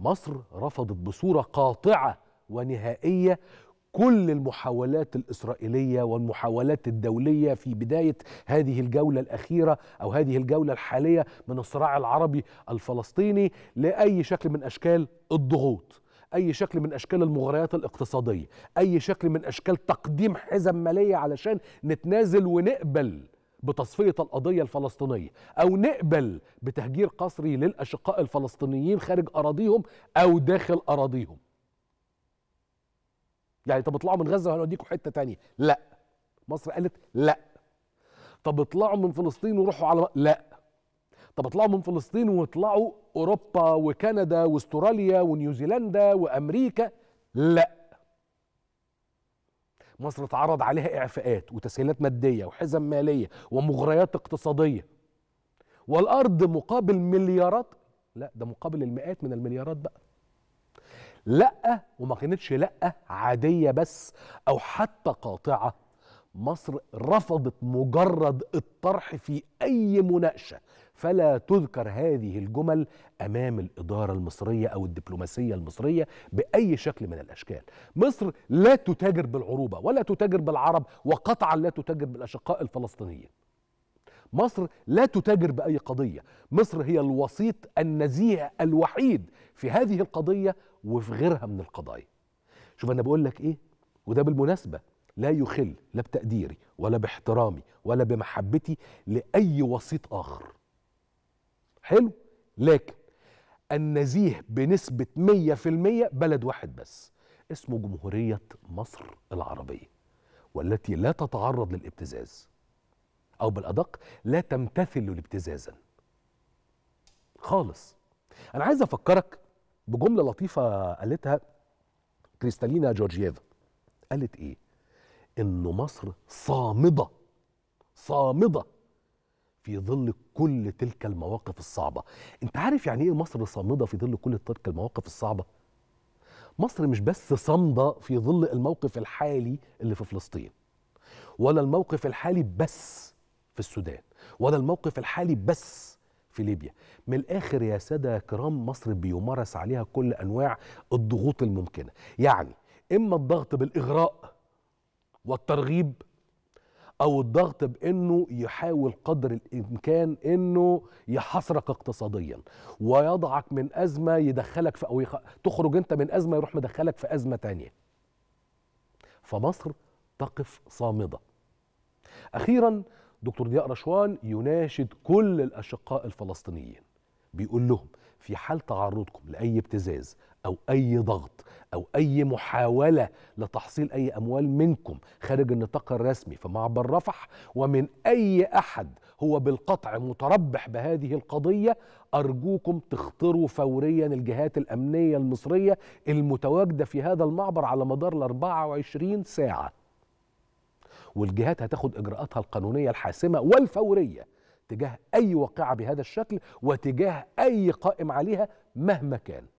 مصر رفضت بصوره قاطعه ونهائيه كل المحاولات الإسرائيلية والمحاولات الدولية في بداية هذه الجولة الأخيرة أو هذه الجولة الحالية من الصراع العربي الفلسطيني لأي شكل من أشكال الضغوط أي شكل من أشكال المغريات الاقتصادية أي شكل من أشكال تقديم حزم مالية علشان نتنازل ونقبل بتصفية القضية الفلسطينية أو نقبل بتهجير قسري للأشقاء الفلسطينيين خارج أراضيهم أو داخل أراضيهم يعني طب اطلعوا من غزة وهنوديكم حتة تانية لا مصر قالت لا طب اطلعوا من فلسطين وروحوا على لا طب اطلعوا من فلسطين واطلعوا أوروبا وكندا واستراليا ونيوزيلندا وأمريكا لا مصر اتعرض عليها إعفاءات وتسهيلات مادية وحزم مالية ومغريات اقتصادية والأرض مقابل مليارات لا ده مقابل المئات من المليارات بقى لا وما كانتش لا عادية بس أو حتى قاطعة مصر رفضت مجرد الطرح في اي مناقشه فلا تذكر هذه الجمل امام الاداره المصريه او الدبلوماسيه المصريه باي شكل من الاشكال. مصر لا تتاجر بالعروبه ولا تتاجر بالعرب وقطعا لا تتاجر بالاشقاء الفلسطينيين. مصر لا تتاجر باي قضيه، مصر هي الوسيط النزيه الوحيد في هذه القضيه وفي غيرها من القضايا. شوف انا بقول لك ايه؟ وده بالمناسبه لا يخل لا بتقديري ولا باحترامي ولا بمحبتي لأي وسيط آخر حلو لكن النزيه بنسبة 100% بلد واحد بس اسمه جمهورية مصر العربية والتي لا تتعرض للابتزاز أو بالأدق لا تمتثل الابتزازا خالص أنا عايز أفكرك بجملة لطيفة قالتها كريستالينا جورجييفا قالت إيه ان مصر صامده صامده في ظل كل تلك المواقف الصعبه انت عارف يعني ايه مصر صامده في ظل كل تلك المواقف الصعبه مصر مش بس صامده في ظل الموقف الحالي اللي في فلسطين ولا الموقف الحالي بس في السودان ولا الموقف الحالي بس في ليبيا من الاخر يا ساده يا كرام مصر بيمارس عليها كل انواع الضغوط الممكنه يعني اما الضغط بالاغراء والترغيب او الضغط بانه يحاول قدر الامكان انه يحصرك اقتصاديا ويضعك من ازمه يدخلك في او يخ... تخرج انت من ازمه يروح مدخلك في ازمه تانية فمصر تقف صامده اخيرا دكتور ضياء رشوان يناشد كل الاشقاء الفلسطينيين بيقول لهم في حال تعرضكم لاي ابتزاز او اي ضغط او اي محاوله لتحصيل اي اموال منكم خارج النطاق الرسمي في معبر رفح ومن اي احد هو بالقطع متربح بهذه القضيه ارجوكم تخطروا فوريا الجهات الامنيه المصريه المتواجده في هذا المعبر على مدار ال 24 ساعه والجهات هتاخد اجراءاتها القانونيه الحاسمه والفوريه تجاه أي واقعة بهذا الشكل وتجاه أي قائم عليها مهما كان